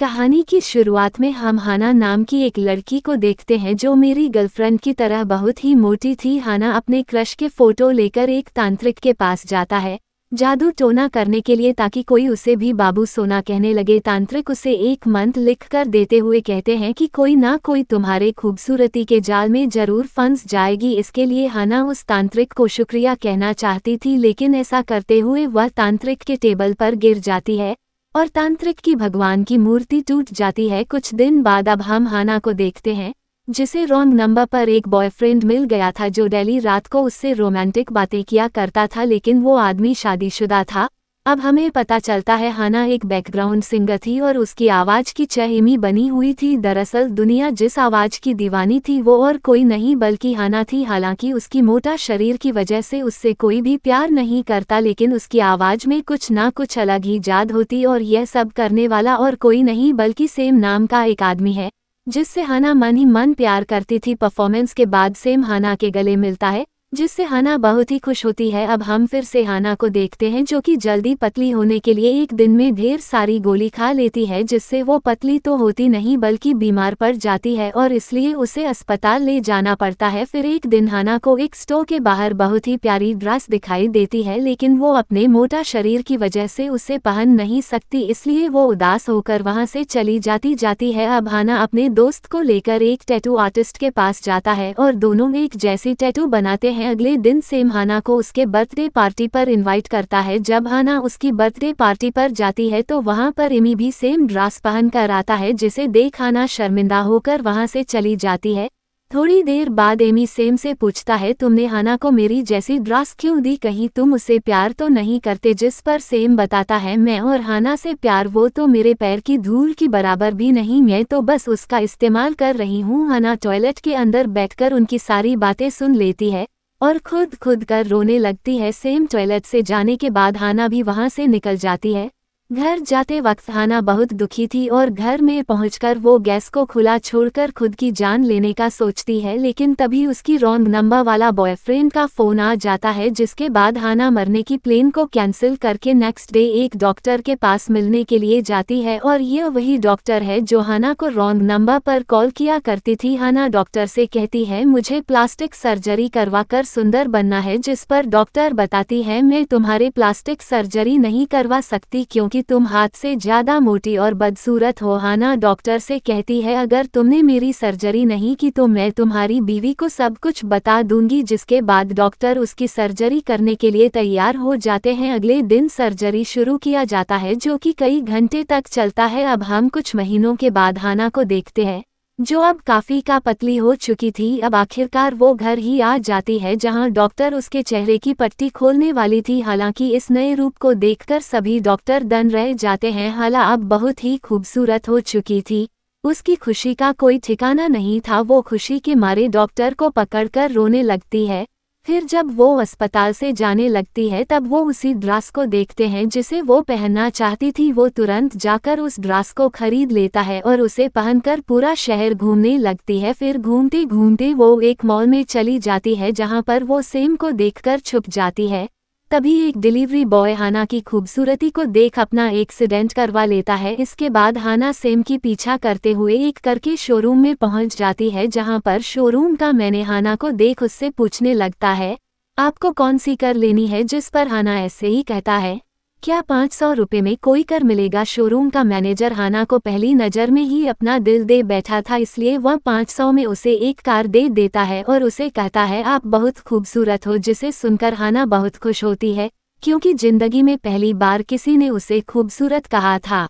कहानी की शुरुआत में हम हाना नाम की एक लड़की को देखते हैं जो मेरी गर्लफ्रेंड की तरह बहुत ही मोटी थी हाना अपने क्रश के फोटो लेकर एक तांत्रिक के पास जाता है जादू टोना करने के लिए ताकि कोई उसे भी बाबू सोना कहने लगे तांत्रिक उसे एक मंथ लिख कर देते हुए कहते हैं कि कोई ना कोई तुम्हारे खूबसूरती के जाल में जरूर फंस जाएगी इसके लिए हाना उस तांत्रिक को शुक्रिया कहना चाहती थी लेकिन ऐसा करते हुए वह तांत्रिक के टेबल पर गिर जाती है और तांत्रिक की भगवान की मूर्ति टूट जाती है कुछ दिन बाद अब हम हाना को देखते हैं जिसे रॉन्ग नंबर पर एक बॉयफ्रेंड मिल गया था जो डेली रात को उससे रोमांटिक बातें किया करता था लेकिन वो आदमी शादीशुदा था अब हमें पता चलता है हाना एक बैकग्राउंड सिंगर थी और उसकी आवाज़ की चहिमी बनी हुई थी दरअसल दुनिया जिस आवाज़ की दीवानी थी वो और कोई नहीं बल्कि हाना थी हालांकि उसकी मोटा शरीर की वजह से उससे कोई भी प्यार नहीं करता लेकिन उसकी आवाज़ में कुछ ना कुछ अलग ही जाद होती और यह सब करने वाला और कोई नहीं बल्कि सेम नाम का एक आदमी है जिससे हाना मन ही मन प्यार करती थी परफॉर्मेंस के बाद सेम हाना के गले मिलता है जिससे हाना बहुत ही खुश होती है अब हम फिर से हाना को देखते हैं जो कि जल्दी पतली होने के लिए एक दिन में ढेर सारी गोली खा लेती है जिससे वो पतली तो होती नहीं बल्कि बीमार पड़ जाती है और इसलिए उसे अस्पताल ले जाना पड़ता है फिर एक दिन हाना को एक स्टोर के बाहर बहुत ही प्यारी ड्रेस दिखाई देती है लेकिन वो अपने मोटा शरीर की वजह से उसे पहन नहीं सकती इसलिए वो उदास होकर वहाँ से चली जाती जाती है अब हाना अपने दोस्त को लेकर एक टैटू आर्टिस्ट के पास जाता है और दोनों एक जैसी टैटू बनाते हैं है अगले दिन सेम हाना को उसके बर्थडे पार्टी पर इनवाइट करता है जब हाना उसकी बर्थडे पार्टी पर जाती है तो वहां पर इमी भी सेम ड्रास पहन कर आता है जिसे देख हाना शर्मिंदा होकर वहां से चली जाती है थोड़ी देर बाद एमी सेम से पूछता है तुमने हाना को मेरी जैसी ड्रास क्यों दी कहीं तुम उसे प्यार तो नहीं करते जिस पर सेम बताता है मैं और हाना से प्यार वो तो मेरे पैर की धूल की बराबर भी नहीं मैं तो बस उसका इस्तेमाल कर रही हूँ हाना टॉयलेट के अंदर बैठकर उनकी सारी बातें सुन लेती है और खुद खुद कर रोने लगती है सेम टॉयलेट से जाने के बाद हाना भी वहां से निकल जाती है घर जाते वक्त हाना बहुत दुखी थी और घर में पहुंचकर वो गैस को खुला छोड़कर खुद की जान लेने का सोचती है लेकिन तभी उसकी रॉन्ग नंबर वाला बॉयफ्रेंड का फ़ोन आ जाता है जिसके बाद हाना मरने की प्लेन को कैंसिल करके नेक्स्ट डे एक डॉक्टर के पास मिलने के लिए जाती है और ये वही डॉक्टर है जो हाना को रॉन्ग नंबर पर कॉल किया करती थी हाना डॉक्टर से कहती है मुझे प्लास्टिक सर्जरी करवा कर सुंदर बनना है जिस पर डॉक्टर बताती है मैं तुम्हारे प्लास्टिक सर्जरी नहीं करवा सकती क्योंकि तुम हाथ से ज़्यादा मोटी और बदसूरत हो हाना डॉक्टर से कहती है अगर तुमने मेरी सर्जरी नहीं की तो मैं तुम्हारी बीवी को सब कुछ बता दूंगी जिसके बाद डॉक्टर उसकी सर्जरी करने के लिए तैयार हो जाते हैं अगले दिन सर्जरी शुरू किया जाता है जो कि कई घंटे तक चलता है अब हम कुछ महीनों के बाद हाना को देखते हैं जो अब काफ़ी का पतली हो चुकी थी अब आखिरकार वो घर ही आ जाती है जहां डॉक्टर उसके चेहरे की पट्टी खोलने वाली थी हालांकि इस नए रूप को देखकर सभी डॉक्टर दन रह जाते हैं हाला अब बहुत ही खूबसूरत हो चुकी थी उसकी खुशी का कोई ठिकाना नहीं था वो खुशी के मारे डॉक्टर को पकड़कर रोने लगती है फिर जब वो अस्पताल से जाने लगती है तब वो उसी ड्रास को देखते हैं जिसे वो पहनना चाहती थी वो तुरंत जाकर उस ड्रास को खरीद लेता है और उसे पहनकर पूरा शहर घूमने लगती है फिर घूमते घूमते वो एक मॉल में चली जाती है जहाँ पर वो सेम को देखकर छुप जाती है तभी एक डिलीवरी बॉय हाना की खूबसूरती को देख अपना एक्सीडेंट करवा लेता है इसके बाद हाना सेम की पीछा करते हुए एक करके शोरूम में पहुंच जाती है जहां पर शोरूम का मैंने हाना को देख उससे पूछने लगता है आपको कौन सी कर लेनी है जिस पर हाना ऐसे ही कहता है क्या पाँच सौ रुपये में कोई कर मिलेगा शोरूम का मैनेजर हाना को पहली नज़र में ही अपना दिल दे बैठा था इसलिए वह पाँच सौ में उसे एक कार दे देता है और उसे कहता है आप बहुत खूबसूरत हो जिसे सुनकर हाना बहुत खुश होती है क्योंकि जिंदगी में पहली बार किसी ने उसे खूबसूरत कहा था